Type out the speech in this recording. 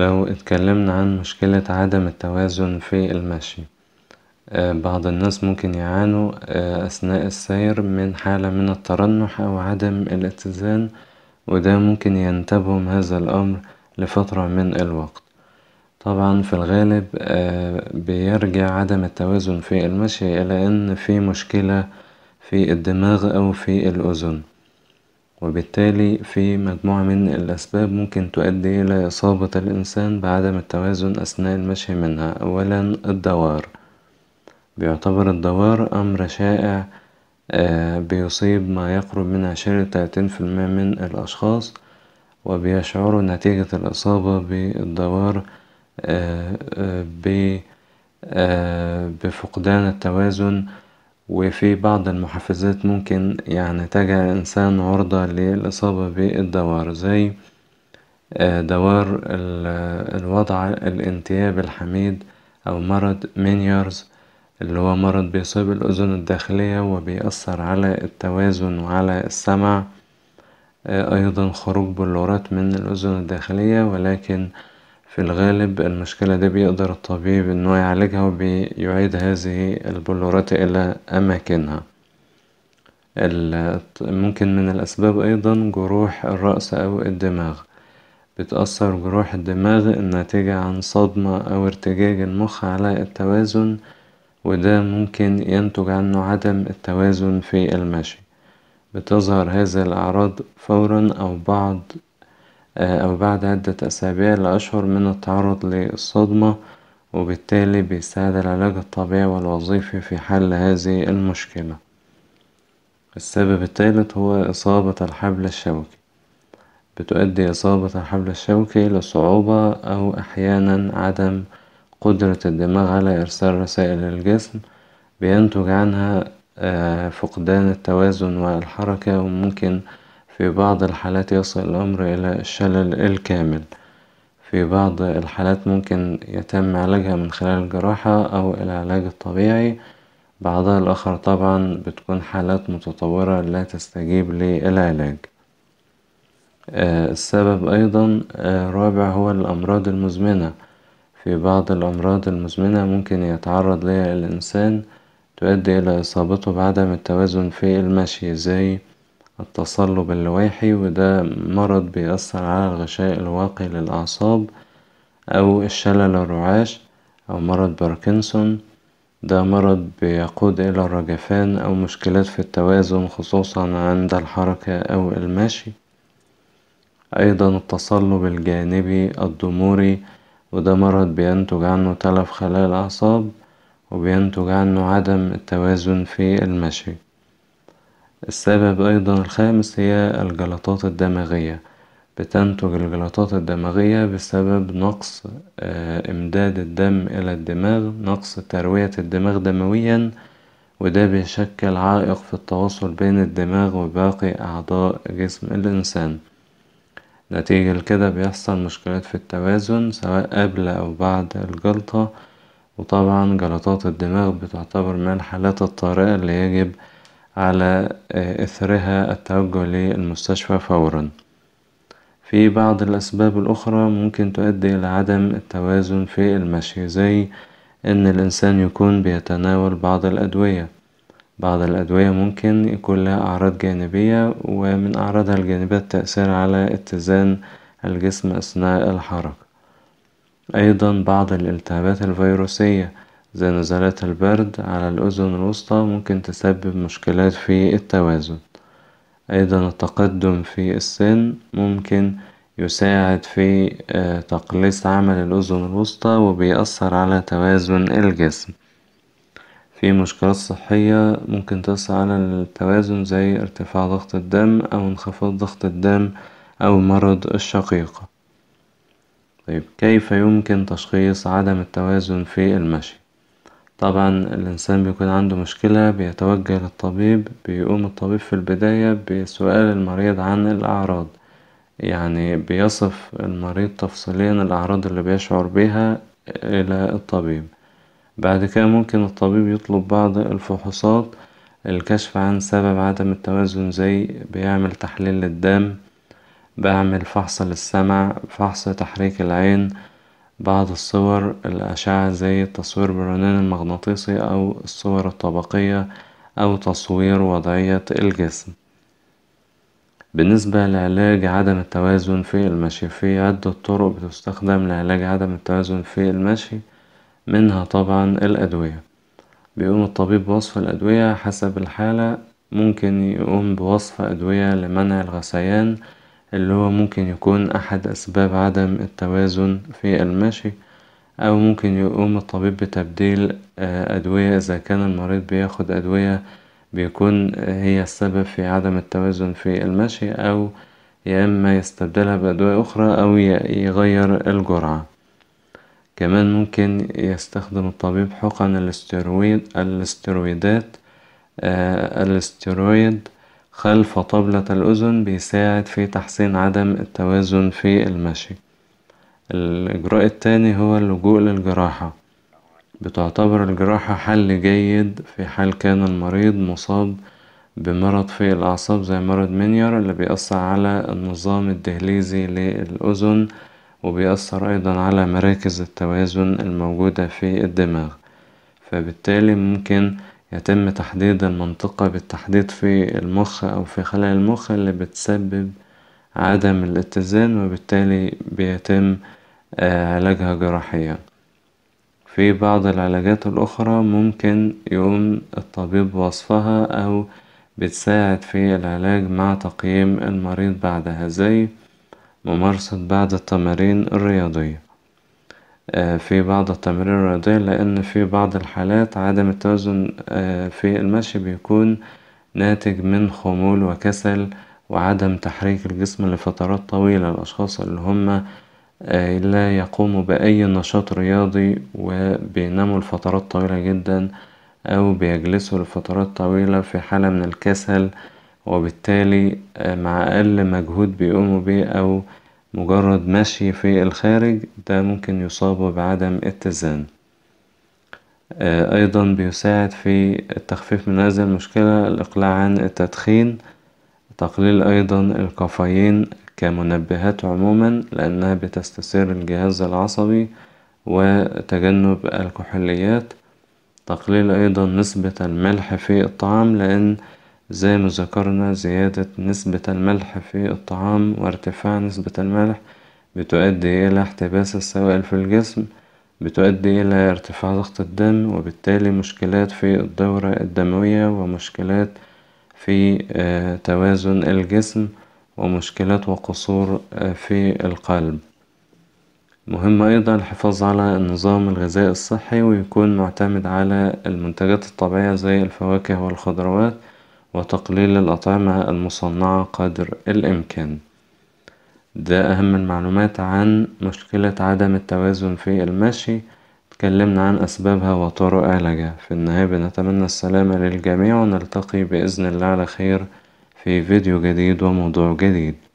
لو اتكلمنا عن مشكلة عدم التوازن في المشي آه، بعض الناس ممكن يعانوا آه، أثناء السير من حالة من الترنح أو عدم الاتزان وده ممكن ينتابهم هذا الأمر لفترة من الوقت طبعا في الغالب آه، بيرجع عدم التوازن في المشي إلى أن في مشكلة في الدماغ أو في الأذن وبالتالي في مجموعة من الأسباب ممكن تؤدي إلى إصابة الإنسان بعدم التوازن أثناء المشي منها أولا الدوار بيعتبر الدوار أمر شائع آه، بيصيب ما يقرب من عشرة تلاتين في المية من الأشخاص وبيشعروا نتيجة الإصابة بالدوار آه، آه، بفقدان التوازن وفي بعض المحفزات ممكن يعني تجعل الإنسان عرضة للإصابة بالدوار زي آه، دوار الوضع الانتياب الحميد أو مرض مينيارز اللي هو مرض بيصيب الأذن الداخلية وبيأثر على التوازن وعلى السمع آه، أيضا خروج بلورات من الأذن الداخلية ولكن في الغالب المشكلة دي بيقدر الطبيب انه يعالجها وبيعيد هذه البلورات الى اماكنها ممكن من الاسباب ايضا جروح الرأس او الدماغ بتأثر جروح الدماغ الناتجة عن صدمة أو ارتجاج المخ على التوازن وده ممكن ينتج عنه عدم التوازن في المشي بتظهر هذه الأعراض فورا أو بعد آه، أو بعد عدة أسابيع لأشهر من التعرض للصدمة وبالتالي بيساعد العلاج الطبيعي والوظيفي في حل هذه المشكلة السبب الثالث هو إصابة الحبل الشوكي بتؤدي إصابة الحبل الشوكي لصعوبة أو أحيانا عدم قدرة الدماغ على إرسال رسائل الجسم بينتج عنها آه، فقدان التوازن والحركة وممكن في بعض الحالات يصل الأمر إلى الشلل الكامل في بعض الحالات ممكن يتم علاجها من خلال الجراحة أو العلاج الطبيعي بعضها الآخر طبعا بتكون حالات متطورة لا تستجيب للعلاج آه، السبب أيضا آه، رابع هو الأمراض المزمنة في بعض الأمراض المزمنة ممكن يتعرض لها الإنسان تؤدي إلى إصابته بعدم التوازن في المشي زي التصلب اللواحي وده مرض بيأثر على الغشاء الواقي للأعصاب أو الشلل الرعاش أو مرض باركنسون ده مرض بيقود إلى الرجفان أو مشكلات في التوازن خصوصا عند الحركة أو المشي أيضا التصلب الجانبي الضموري وده مرض بينتج عنه تلف خلايا الأعصاب وبينتج عنه عدم التوازن في المشي السبب أيضا الخامس هي الجلطات الدماغية بتنتج الجلطات الدماغية بسبب نقص آه، إمداد الدم إلى الدماغ نقص تروية الدماغ دمويا وده بيشكل عائق في التواصل بين الدماغ وباقي أعضاء جسم الإنسان نتيجة لكده بيحصل مشكلات في التوازن سواء قبل أو بعد الجلطة وطبعا جلطات الدماغ بتعتبر من الحالات الطارئة اللي يجب على آه، إثرها التوجه للمستشفى فورا في بعض الأسباب الأخرى ممكن تؤدي إلى عدم التوازن في المشي زي إن الإنسان يكون بيتناول بعض الأدوية بعض الأدوية ممكن يكون لها أعراض جانبية ومن أعراضها الجانبية التأثير على اتزان الجسم أثناء الحركة أيضا بعض الالتهابات الفيروسية زي نزلات البرد على الأذن الوسطى ممكن تسبب مشكلات في التوازن أيضا التقدم في السن ممكن يساعد في آه، تقليص عمل الأذن الوسطى وبيأثر على توازن الجسم في مشكلات صحية ممكن تأثر على التوازن زي ارتفاع ضغط الدم أو انخفاض ضغط الدم أو مرض الشقيقة طيب كيف يمكن تشخيص عدم التوازن في المشي طبعا الإنسان بيكون عنده مشكلة بيتوجه للطبيب بيقوم الطبيب في البداية بسؤال المريض عن الأعراض يعني بيصف المريض تفصيليا الأعراض اللي بيشعر بها إلى الطبيب بعد كده ممكن الطبيب يطلب بعض الفحوصات الكشف عن سبب عدم التوازن زي بيعمل تحليل للدم بعمل فحص للسمع فحص تحريك العين بعض الصور الأشعة زي التصوير بالرنين المغناطيسي أو الصور الطبقية أو تصوير وضعية الجسم بالنسبة لعلاج عدم التوازن في المشي في عدة طرق بتستخدم لعلاج عدم التوازن في المشي منها طبعا الأدوية بيقوم الطبيب بوصف الأدوية حسب الحالة ممكن يقوم بوصف أدوية لمنع الغثيان اللي هو ممكن يكون أحد أسباب عدم التوازن في المشي أو ممكن يقوم الطبيب بتبديل آه، أدوية إذا كان المريض بياخد أدوية بيكون آه، هي السبب في عدم التوازن في المشي أو يا إما يستبدلها بأدوية أخرى أو يغير الجرعة كمان ممكن يستخدم الطبيب حقن الاسترويد الاسترويدات الاسترويد آه، خلف طبلة الأذن بيساعد في تحسين عدم التوازن في المشي الإجراء التاني هو اللجوء للجراحة بتعتبر الجراحة حل جيد في حال كان المريض مصاب بمرض في الأعصاب زي مرض منير اللي بيأثر على النظام الدهليزي للأذن وبيأثر أيضا على مراكز التوازن الموجودة في الدماغ فبالتالي ممكن يتم تحديد المنطقة بالتحديد في المخ أو في خلايا المخ اللي بتسبب عدم الاتزان وبالتالي بيتم آه، علاجها جراحيا في بعض العلاجات الأخرى ممكن يقوم الطبيب بوصفها أو بتساعد في العلاج مع تقييم المريض بعدها زي ممارسة بعض التمارين الرياضية آه، في بعض التمارين الرياضية لأن في بعض الحالات عدم التوازن آه، في المشي بيكون ناتج من خمول وكسل وعدم تحريك الجسم لفترات طويلة الأشخاص اللي هما آه، لا يقوموا بأي نشاط رياضي وبيناموا لفترات طويلة جدا أو بيجلسوا لفترات طويلة في حالة من الكسل وبالتالي مع أقل مجهود بيقوموا بيه أو مجرد مشي في الخارج ده ممكن يصاب بعدم اتزان آه، أيضا بيساعد في التخفيف من هذه المشكلة الإقلاع عن التدخين تقليل أيضا الكافيين كمنبهات عموما لأنها بتستثير الجهاز العصبي وتجنب الكحوليات تقليل أيضا نسبة الملح في الطعام لأن زي ما ذكرنا زيادة نسبة الملح في الطعام وارتفاع نسبة الملح بتؤدي إلى احتباس السوائل في الجسم بتؤدي إلى ارتفاع ضغط الدم وبالتالي مشكلات في الدورة الدموية ومشكلات في آه، توازن الجسم ومشكلات وقصور آه، في القلب مهم أيضا الحفاظ على النظام الغذائي الصحي ويكون معتمد على المنتجات الطبيعية زي الفواكه والخضروات وتقليل الأطعمة المصنعة قدر الإمكان ده أهم المعلومات عن مشكلة عدم التوازن في المشي تكلمنا عن أسبابها وطرق علاجها في النهاية بنتمنى السلامة للجميع ونلتقي بإذن الله على خير في فيديو جديد وموضوع جديد